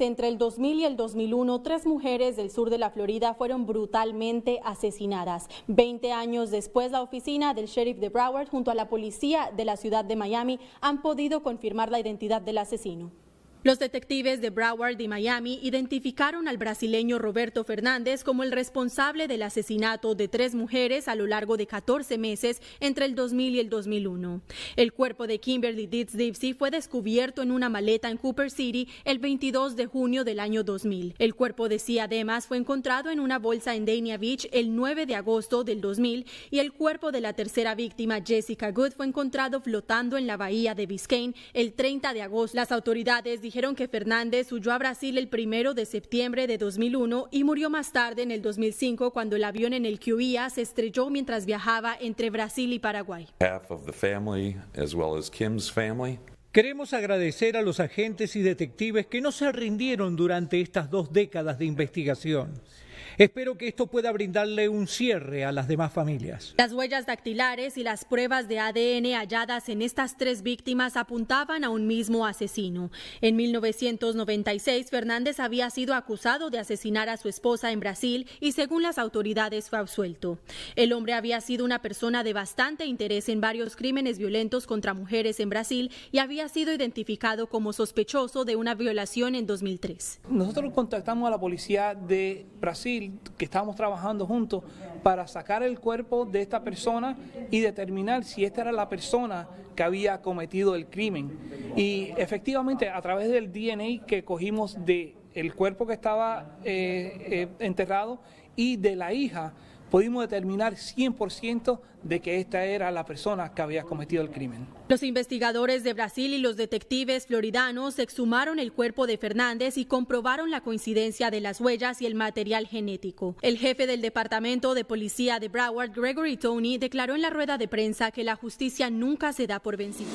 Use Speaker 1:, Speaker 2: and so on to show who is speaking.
Speaker 1: Entre el 2000 y el 2001, tres mujeres del sur de la Florida fueron brutalmente asesinadas. Veinte años después, la oficina del sheriff de Broward junto a la policía de la ciudad de Miami han podido confirmar la identidad del asesino. Los detectives de Broward y Miami identificaron al brasileño Roberto Fernández como el responsable del asesinato de tres mujeres a lo largo de 14 meses entre el 2000 y el 2001. El cuerpo de Kimberly Ditz Dipsy fue descubierto en una maleta en Cooper City el 22 de junio del año 2000. El cuerpo de Sia además fue encontrado en una bolsa en Dania Beach el 9 de agosto del 2000 y el cuerpo de la tercera víctima, Jessica Good, fue encontrado flotando en la bahía de Biscayne el 30 de agosto. Las autoridades dijeron dijeron que Fernández huyó a Brasil el primero de septiembre de 2001 y murió más tarde en el 2005 cuando el avión en el que huía se estrelló mientras viajaba entre Brasil y Paraguay.
Speaker 2: Queremos agradecer a los agentes y detectives que no se rindieron durante estas dos décadas de investigación. Espero que esto pueda brindarle un cierre a las demás familias.
Speaker 1: Las huellas dactilares y las pruebas de ADN halladas en estas tres víctimas apuntaban a un mismo asesino. En 1996, Fernández había sido acusado de asesinar a su esposa en Brasil y según las autoridades fue absuelto. El hombre había sido una persona de bastante interés en varios crímenes violentos contra mujeres en Brasil y había sido identificado como sospechoso de una violación en 2003.
Speaker 2: Nosotros contactamos a la policía de Brasil que estábamos trabajando juntos para sacar el cuerpo de esta persona y determinar si esta era la persona que había cometido el crimen. Y efectivamente, a través del DNA que cogimos de cuerpo que estaba eh, eh, enterrado y de la hija, pudimos determinar 100% de que esta era la persona que había cometido el crimen.
Speaker 1: Los investigadores de Brasil y los detectives floridanos exhumaron el cuerpo de Fernández y comprobaron la coincidencia de las huellas y el material genético. El jefe del Departamento de Policía de Broward, Gregory Tony, declaró en la rueda de prensa que la justicia nunca se da por vencida.